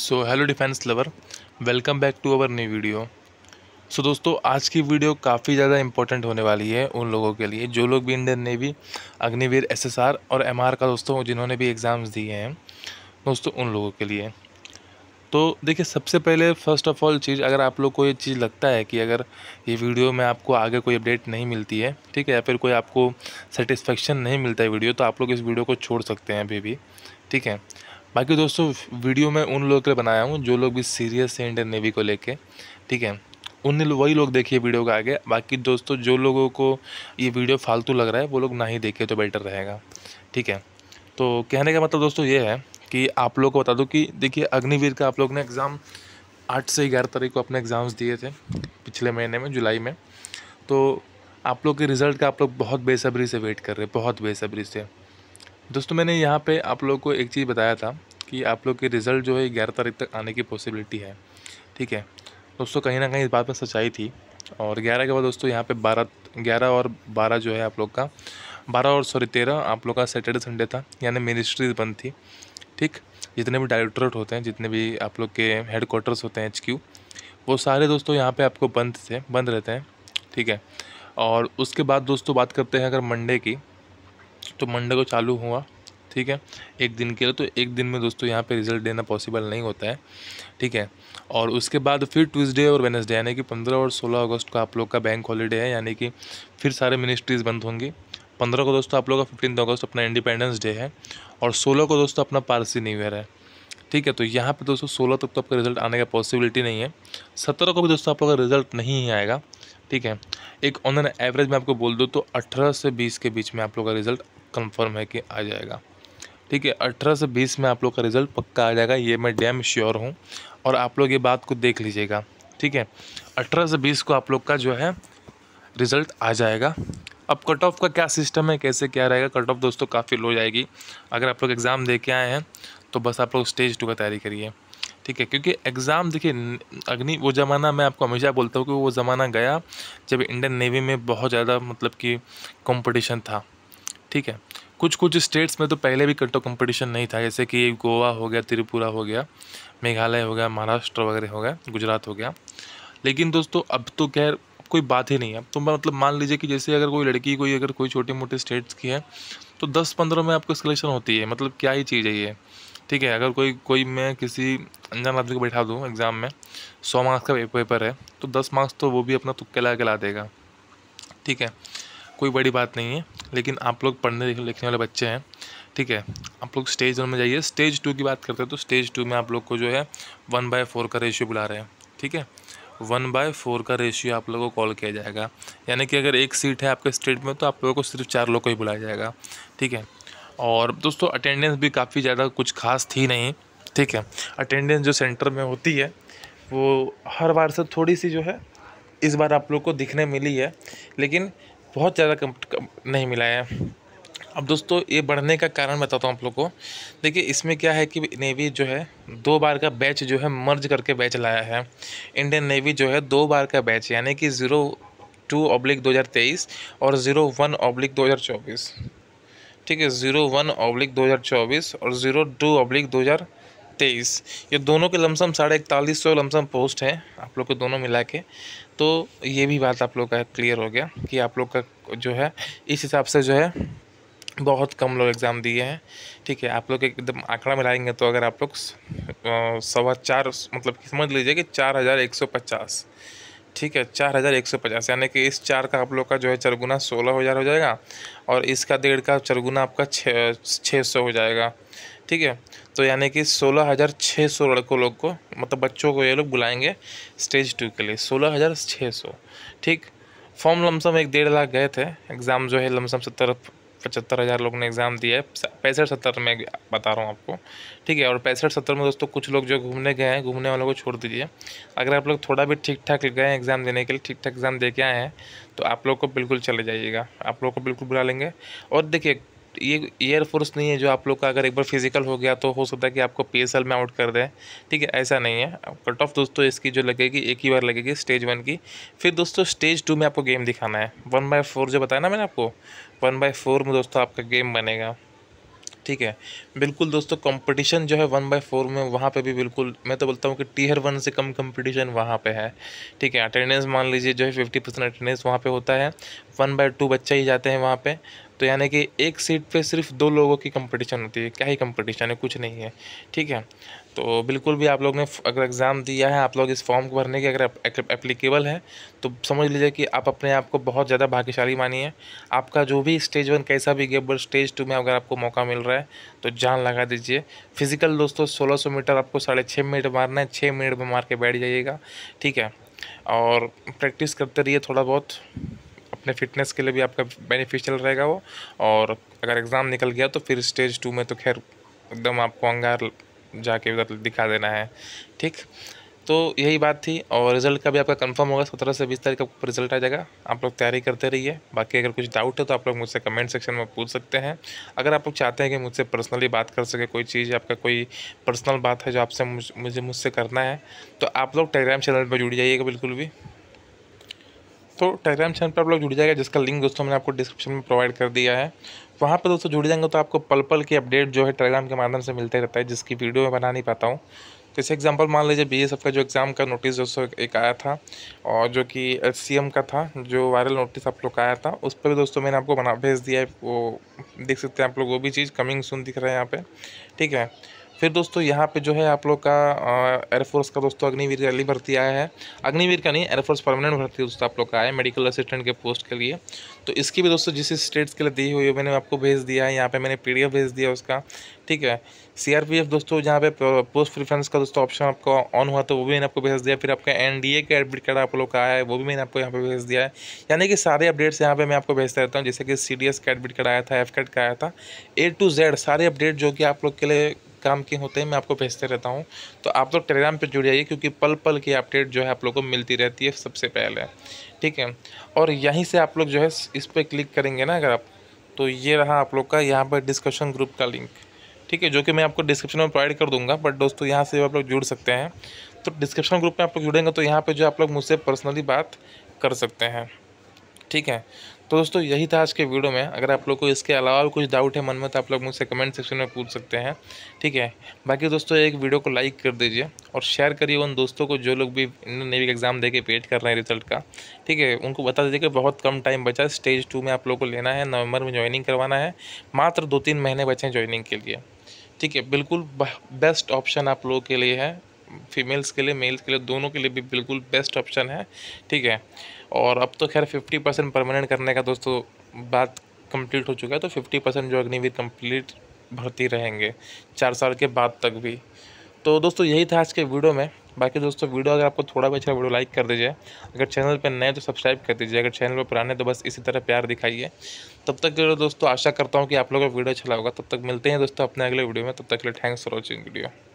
so hello defence lover welcome back to our new video so दोस्तों आज की video काफ़ी ज़्यादा इंपॉर्टेंट होने वाली है उन लोगों के लिए जो लोग भी इंडियन नेवी अग्निवीर एसएसआर और एमआर का दोस्तों जिन्होंने भी एग्ज़ाम्स दिए हैं दोस्तों उन लोगों के लिए तो देखिए सबसे पहले फ़र्स्ट ऑफ़ ऑल चीज़ अगर आप लोग को ये चीज़ लगता है कि अगर ये वीडियो में आपको आगे कोई अपडेट नहीं मिलती है ठीक है या फिर कोई आपको सेटिस्फेक्शन नहीं मिलता है वीडियो तो आप लोग इस वीडियो को छोड़ सकते हैं अभी भी ठीक है बाकी दोस्तों वीडियो मैं उन लोगों के लिए बनाया हूँ जो लोग भी सीरियस हैं इंडियन नेवी को लेके ठीक है उन वही लोग देखिए वीडियो का आगे बाकी दोस्तों जो लोगों को ये वीडियो फालतू लग रहा है वो लोग ना ही देखे तो बेटर रहेगा ठीक है तो कहने का मतलब दोस्तों ये है कि आप लोग को बता दूँ कि देखिए अग्निवीर का आप लोग ने एग्ज़ाम आठ से ग्यारह तारीख को अपने एग्ज़ाम्स दिए थे पिछले महीने में जुलाई में तो आप लोग के रिज़ल्ट का आप लोग बहुत बेसब्री से वेट कर रहे हैं बहुत बेसब्री से दोस्तों मैंने यहाँ पे आप लोग को एक चीज़ बताया था कि आप लोग के रिज़ल्ट जो है ग्यारह तारीख तक आने की पॉसिबिलिटी है ठीक है दोस्तों कहीं ना कहीं इस बात में सच्चाई थी और ग्यारह के बाद दोस्तों यहाँ पर बारह ग्यारह और बारह जो है आप लोग का बारह और सॉरी तेरह आप लोग का सैटरडे संडे था यानी मिनिस्ट्रीज बंद थी ठीक जितने भी डायरेक्टोरेट होते हैं जितने भी आप लोग के हेड क्वार्टर्स होते हैं एच वो सारे दोस्तों यहाँ पर आपको बंद थे बंद रहते हैं ठीक है और उसके बाद दोस्तों बात करते हैं अगर मंडे की तो मंडे को चालू हुआ ठीक है एक दिन के लिए तो एक दिन में दोस्तों यहाँ पे रिज़ल्ट देना पॉसिबल नहीं होता है ठीक है और उसके बाद फिर ट्यूसडे और वेनसडे यानी कि पंद्रह और सोलह अगस्त को आप लोग का बैंक हॉलीडे है यानी कि फिर सारे मिनिस्ट्रीज़ बंद होंगी पंद्रह को दोस्तों आप लोग का फिफ्टीन अगस्त अपना इंडिपेंडेंस डे है और सोलह को दोस्तों अपना पारसी न्यू ईयर है ठीक है तो यहाँ पे दोस्तों सोलह तक तो आपका रिजल्ट आने का पॉसिबिलिटी नहीं है सत्रह को भी दोस्तों आप लोग का रिजल्ट नहीं आएगा ठीक है एक ऑन एन एवरेज मैं आपको बोल दूँ तो अठारह से बीस के बीच में आप लोग का रिजल्ट कन्फर्म है कि आ जाएगा ठीक है अठारह से बीस में आप लोग का रिज़ल्ट पक्का आ जाएगा ये मैं डैम श्योर हूँ और आप लोग ये बात को देख लीजिएगा ठीक है अठारह से बीस को आप लोग का जो है रिज़ल्ट आ जाएगा अब कट ऑफ का क्या सिस्टम है कैसे क्या रहेगा कट ऑफ दोस्तों काफ़ी लो जाएगी अगर आप लोग एग्ज़ाम दे के आए हैं तो बस आप लोग स्टेज टू का तैयारी करिए ठीक है क्योंकि एग्ज़ाम देखिए अग्नि वो ज़माना मैं आपको हमेशा बोलता हूँ कि वो ज़माना गया जब इंडियन नेवी में बहुत ज़्यादा मतलब कि कंपटीशन था ठीक है कुछ कुछ स्टेट्स में तो पहले भी कट्टो कंपटीशन नहीं था जैसे कि गोवा हो गया त्रिपुरा हो गया मेघालय हो गया महाराष्ट्र वगैरह हो गया गुजरात हो गया लेकिन दोस्तों अब तो खैर कोई बात ही नहीं है तो मतलब मान लीजिए कि जैसे अगर कोई लड़की कोई अगर कोई छोटे मोटे स्टेट्स की है तो दस पंद्रह में आपको सिलेक्शन होती है मतलब क्या ही चीज़ है ये ठीक है अगर कोई कोई मैं किसी अनजान आदमी को बैठा दूँ एग्ज़ाम में सौ मार्क्स का पेपर है तो दस मार्क्स तो वो भी अपना तुक्के ला के ला देगा ठीक है कोई बड़ी बात नहीं है लेकिन आप लोग पढ़ने लिखने वाले बच्चे हैं ठीक है आप लोग स्टेज वन में जाइए स्टेज टू की बात करते हैं तो स्टेज टू में आप लोग को जो है वन बाय फोर का रेशियो बुला रहे हैं ठीक है वन बाय फोर का रेशियो आप लोगों को कॉल किया जाएगा यानी कि अगर एक सीट है आपके स्टेट में तो आप लोगों को सिर्फ चार लोग को ही बुलाया जाएगा ठीक है और दोस्तों अटेंडेंस भी काफ़ी ज़्यादा कुछ खास थी नहीं ठीक है अटेंडेंस जो सेंटर में होती है वो हर बार से थोड़ी सी जो है इस बार आप लोग को दिखने मिली है लेकिन बहुत ज़्यादा कम, कम नहीं मिला है अब दोस्तों ये बढ़ने का कारण बताता हूँ आप लोग को देखिए इसमें क्या है कि नेवी जो है दो बार का बैच जो है मर्ज करके बैच लाया है इंडियन नेवी जो है दो बार का बैच यानी कि ज़ीरो टू ऑब्लिक दो हज़ार तेईस और ज़ीरो वन ऑब्लिक दो हज़ार चौबीस ठीक है ज़ीरो वन ऑब्लिक दो हज़ार चौबीस और ज़ीरो टू ऑब्लिक दो हज़ार तेईस ये दोनों के लमसम साढ़े इकतालीस सौ लमसम पोस्ट हैं आप लोग के दोनों मिला के तो ये भी बात आप लोग का क्लियर हो गया कि आप लोग का जो है इस हिसाब से जो है बहुत कम लोग एग्ज़ाम दिए हैं ठीक है आप लोग एकदम आंकड़ा मिलाएंगे तो अगर आप लोग सवा चार मतलब समझ लीजिए कि चार हज़ार एक सौ पचास ठीक है चार हज़ार एक सौ पचास यानी कि इस चार का आप लोग का जो है चरगुना सोलह हज़ार हो जाएगा और इसका डेढ़ का चरगुना आपका छः छः सौ हो जाएगा ठीक है तो यानी कि सोलह हज़ार छः सौ लड़कों लोग को मतलब बच्चों को ये लोग बुलाएंगे स्टेज टू के लिए सोलह हज़ार छः सौ ठीक फॉर्म लमसम एक डेढ़ लाख गए थे एग्ज़ाम जो है लमसम सत्तर पचहत्तर हज़ार लोग ने एग्ज़ाम दिया है पैंसठ सत्तर में बता रहा हूँ आपको ठीक है और पैंसठ सत्तर में दोस्तों कुछ लोग जो घूमने गए हैं घूमने वालों को छोड़ दीजिए अगर आप लोग थोड़ा भी ठीक ठाक गए हैं एग्ज़ाम देने के लिए ठीक ठाक एग्ज़ाम दे के आए हैं तो आप लोग को बिल्कुल चले जाइएगा आप लोग को बिल्कुल बुला लेंगे और देखिए ये एयरफोर्स नहीं है जो आप लोग का अगर एक बार फिजिकल हो गया तो हो सकता है कि आपको पी में आउट कर दें ठीक है ऐसा नहीं है कट ऑफ दोस्तों इसकी जो लगेगी एक ही बार लगेगी स्टेज वन की फिर दोस्तों स्टेज टू में आपको गेम दिखाना है वन बाय फोर जो बताया ना मैंने आपको वन बाय फोर में दोस्तों आपका गेम बनेगा ठीक है बिल्कुल दोस्तों कंपटीशन जो है वन बाई फोर में वहाँ पे भी बिल्कुल मैं तो बोलता हूँ कि टीयर वन से कम कंपटीशन वहाँ पे है ठीक है अटेंडेंस मान लीजिए जो है फिफ्टी परसेंट अटेंडेंस वहाँ पे होता है वन बाई टू बच्चा ही जाते हैं वहाँ पे तो यानी कि एक सीट पे सिर्फ दो लोगों की कंपटीशन होती है क्या ही कंपटीशन है कुछ नहीं है ठीक है तो बिल्कुल भी आप लोग ने अगर एग्ज़ाम दिया है आप लोग इस फॉर्म को भरने के अगर एप्लीकेबल है तो समझ लीजिए कि आप अपने आप को बहुत ज़्यादा भाग्यशाली मानिए आपका जो भी स्टेज वन कैसा भी गेप स्टेज टू में अगर आपको मौका मिल रहा है तो जान लगा दीजिए फिजिकल दोस्तों 1600 मीटर आपको साढ़े छः मिनट मारना है छः मिनट में मार के बैठ जाइएगा ठीक है और प्रैक्टिस करते रहिए थोड़ा बहुत अपने फिटनेस के लिए भी आपका बेनिफिशियल रहेगा वो और अगर एग्ज़ाम निकल गया तो फिर स्टेज टू में तो खैर एकदम आपको अंगार जाके मतलब दिखा देना है ठीक तो यही बात थी और रिज़ल्ट का भी आपका कंफर्म होगा सत्रह से बीस तारीख का रिज़ल्ट आ जाएगा आप लोग तैयारी करते रहिए बाकी अगर कुछ डाउट है तो आप लोग मुझसे कमेंट सेक्शन में पूछ सकते हैं अगर आप लोग चाहते हैं कि मुझसे पर्सनली बात कर सके कोई चीज़ आपका कोई पर्सनल बात है जो आपसे मुझे मुझसे करना है तो आप लोग टेलीग्राम चैनल पर जुड़ जाइएगा बिल्कुल भी दोस्तों टेलीग्राम चैनल पर आप लोग जुड़ जाएगा जिसका लिंक दोस्तों मैंने आपको डिस्क्रिप्शन में प्रोवाइड कर दिया है वहाँ पर दोस्तों जुड़ जाएंगे तो आपको पल पल की अपडेट जो है टेलीग्राम के माध्यम से मिलते रहता है जिसकी वीडियो मैं बना नहीं पाता हूँ जैसे एग्जांपल मान लीजिए बी का जो एग्ज़ाम का नोटिस दोस्तों एक आया था और जो कि सी का था जो वायरल नोटिस आप लोग का आया था उस पर भी दोस्तों मैंने आपको बना भेज दिया है वो देख सकते हैं आप लोग वो भी चीज़ कमिंग सुन दिख रहा है यहाँ पे ठीक है फिर दोस्तों यहाँ पे जो है आप लोग का एयरफोर्स का दोस्तों अग्निवीर की भर्ती आया है अग्निवीर का नहीं एयरफोर्स परमानेंट भर्ती दोस्तों आप लोग का आया है मेडिकल असिस्टेंट के पोस्ट के लिए तो इसकी भी दोस्तों जिस स्टेट्स के लिए दी हुई है मैंने आपको भेज दिया है यहाँ पर मैंने पी भेज दिया उसका ठीक है सी दोस्तों जहाँ पे पोस्ट प्रिफ्रेंस का दोस्तों ऑप्शन आपको ऑन हुआ तो वो भी मैंने आपको भेज दिया फिर आपका एनडीए का एडमिट कार्ड आप लोग का आया है वो भी मैंने आपको यहाँ पे भेज दिया है यानी कि सारे अपडेट्स यहाँ पे मैं आपको भेजता रहता हूँ जैसे कि सी का एडमिट कार्ड आया था एफ का आया था ए टू जेड सारे अपडेट जो कि आप लोग के लिए काम के होते हैं मैं आपको भेजते रहता हूँ तो आप लोग टेलीग्राम पर जुड़ जाइए क्योंकि पल पल की अपडेट जो है आप लोग को मिलती रहती है सबसे पहले ठीक है और यहीं से आप लोग जो है इस पर क्लिक करेंगे ना अगर आप तो ये रहा आप लोग का यहाँ पर डिस्कशन ग्रुप का लिंक ठीक है जो कि मैं आपको डिस्क्रिप्शन में प्रोवाइड कर दूंगा बट दोस्तों यहाँ से आप लोग जुड़ सकते हैं तो डिस्क्रिप्शन ग्रुप में आप लोग जुड़ेंगे तो यहाँ पे जो आप लोग मुझसे पर्सनली बात कर सकते हैं ठीक है तो दोस्तों यही था आज के वीडियो में अगर आप लोग को इसके अलावा भी कुछ डाउट है मन में तो आप लोग मुझसे कमेंट सेक्शन में पूछ सकते हैं ठीक है बाकी दोस्तों एक वीडियो को लाइक कर दीजिए और शेयर करिए उन दोस्तों को जो लोग भी इंडियन नेवी का एग्ज़ाम दे के पेट कर रहे हैं रिजल्ट का ठीक है उनको बता दीजिए कि बहुत कम टाइम बचा है स्टेज टू में आप लोग को लेना है नवंबर में ज्वाइनिंग करवाना है मात्र दो तीन महीने बचे हैं ज्वाइनिंग के लिए ठीक है बिल्कुल बेस्ट ऑप्शन आप लोगों के लिए है फीमेल्स के लिए मेल्स के लिए दोनों के लिए भी बिल्कुल बेस्ट ऑप्शन है ठीक है और अब तो खैर फिफ्टी परसेंट परमानेंट करने का दोस्तों बात कंप्लीट हो चुका है तो फिफ्टी परसेंट जो अग्निवीर कंप्लीट भर्ती रहेंगे चार साल के बाद तक भी तो दोस्तों यही था आज के वीडियो में बाकी दोस्तों वीडियो अगर आपको थोड़ा भी अच्छा वीडियो लाइक कर दीजिए अगर चैनल पर नए तो सब्सक्राइब कर दीजिए अगर चैनल पर पुराने तो बस इसी तरह प्यार दिखाइए तब तक के दोस्तों आशा करता हूँ कि आप लोगों का वीडियो अच्छा होगा तब तक मिलते हैं दोस्तों अपने अगले वीडियो में तब तक के लिए थैंक्स फॉर वॉचिंग वीडियो